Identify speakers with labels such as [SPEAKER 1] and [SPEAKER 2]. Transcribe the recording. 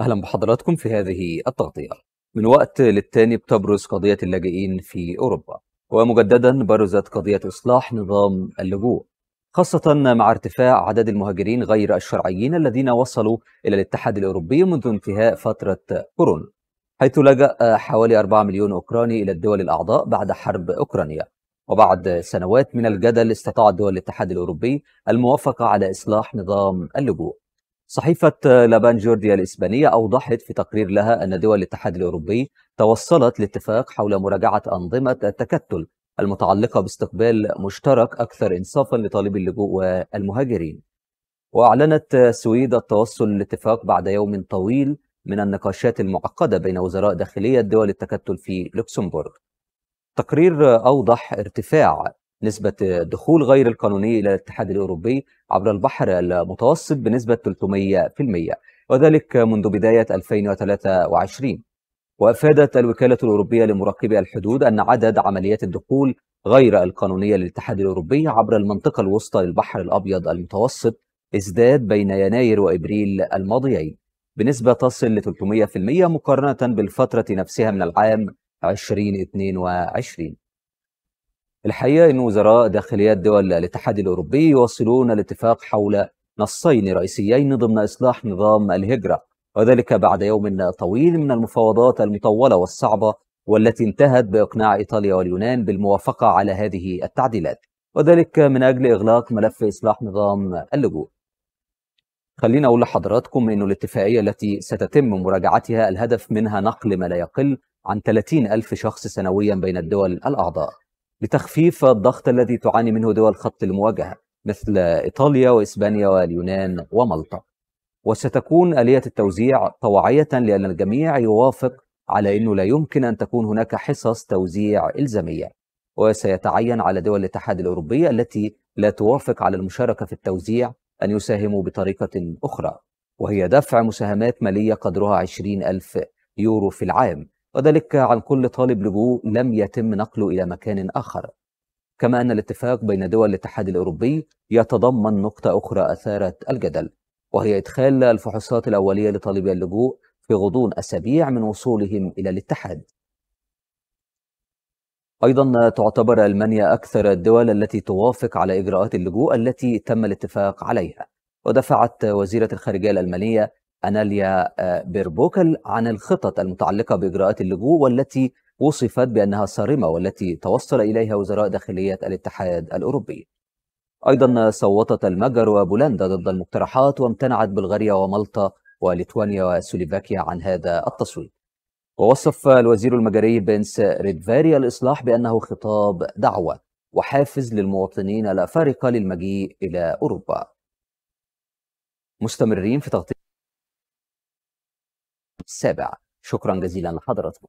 [SPEAKER 1] أهلا بحضراتكم في هذه التغطية من وقت للتاني بتبرز قضية اللاجئين في أوروبا ومجددا برزت قضية إصلاح نظام اللجوء خاصة مع ارتفاع عدد المهاجرين غير الشرعيين الذين وصلوا إلى الاتحاد الأوروبي منذ انتهاء فترة كورونا حيث لجأ حوالي 4 مليون أوكراني إلى الدول الأعضاء بعد حرب أوكرانيا وبعد سنوات من الجدل استطاعت دول الاتحاد الأوروبي الموافقة على إصلاح نظام اللجوء صحيفة لابان جورديا الإسبانية أوضحت في تقرير لها أن دول الاتحاد الأوروبي توصلت لاتفاق حول مراجعة أنظمة التكتل المتعلقة باستقبال مشترك أكثر إنصافا لطالبي اللجوء والمهاجرين وأعلنت السويد التوصل لاتفاق بعد يوم طويل من النقاشات المعقدة بين وزراء داخلية دول التكتل في لوكسمبورغ تقرير أوضح ارتفاع نسبة الدخول غير القانوني إلى الاتحاد الأوروبي عبر البحر المتوسط بنسبة 300% وذلك منذ بداية 2023 وأفادت الوكالة الأوروبية لمراقبي الحدود أن عدد عمليات الدخول غير القانونية للاتحاد الأوروبي عبر المنطقة الوسطى للبحر الأبيض المتوسط ازداد بين يناير وإبريل الماضيين بنسبة تصل ل 300% مقارنة بالفترة نفسها من العام 2022 الحقيقه ان وزراء داخليات دول الاتحاد الاوروبي يواصلون الاتفاق حول نصين رئيسيين ضمن اصلاح نظام الهجره وذلك بعد يوم طويل من المفاوضات المطوله والصعبه والتي انتهت باقناع ايطاليا واليونان بالموافقه على هذه التعديلات وذلك من اجل اغلاق ملف اصلاح نظام اللجوء. خلينا اقول لحضراتكم انه الاتفاقيه التي ستتم مراجعتها الهدف منها نقل ما لا يقل عن 30 ألف شخص سنويا بين الدول الأعضاء لتخفيف الضغط الذي تعاني منه دول خط المواجهه مثل ايطاليا واسبانيا واليونان ومالطا وستكون اليه التوزيع طوعيه لان الجميع يوافق على انه لا يمكن ان تكون هناك حصص توزيع الزاميه وسيتعين على دول الاتحاد الاوروبي التي لا توافق على المشاركه في التوزيع ان يساهموا بطريقه اخرى وهي دفع مساهمات ماليه قدرها 20 ألف يورو في العام وذلك عن كل طالب لجوء لم يتم نقله إلى مكان آخر كما أن الاتفاق بين دول الاتحاد الأوروبي يتضمن نقطة أخرى أثارت الجدل وهي إدخال الفحوصات الأولية لطالبي اللجوء في غضون أسابيع من وصولهم إلى الاتحاد أيضا تعتبر ألمانيا أكثر الدول التي توافق على إجراءات اللجوء التي تم الاتفاق عليها ودفعت وزيرة الخارجية الألمانية أناليا آه، بيربوكل عن الخطط المتعلقة بإجراءات اللجوء والتي وصفت بأنها صارمة والتي توصل إليها وزراء داخلية الاتحاد الأوروبي أيضا صوتت المجر وبولندا ضد المقترحات وامتنعت بلغاريا ومالطا وليتوانيا وسلوفاكيا عن هذا التصويت ووصف الوزير المجري بنس ريدفاري الإصلاح بأنه خطاب دعوة وحافز للمواطنين الأفارقة للمجيء إلى أوروبا مستمرين في تغطية السابع شكرا جزيلا لحضراتكم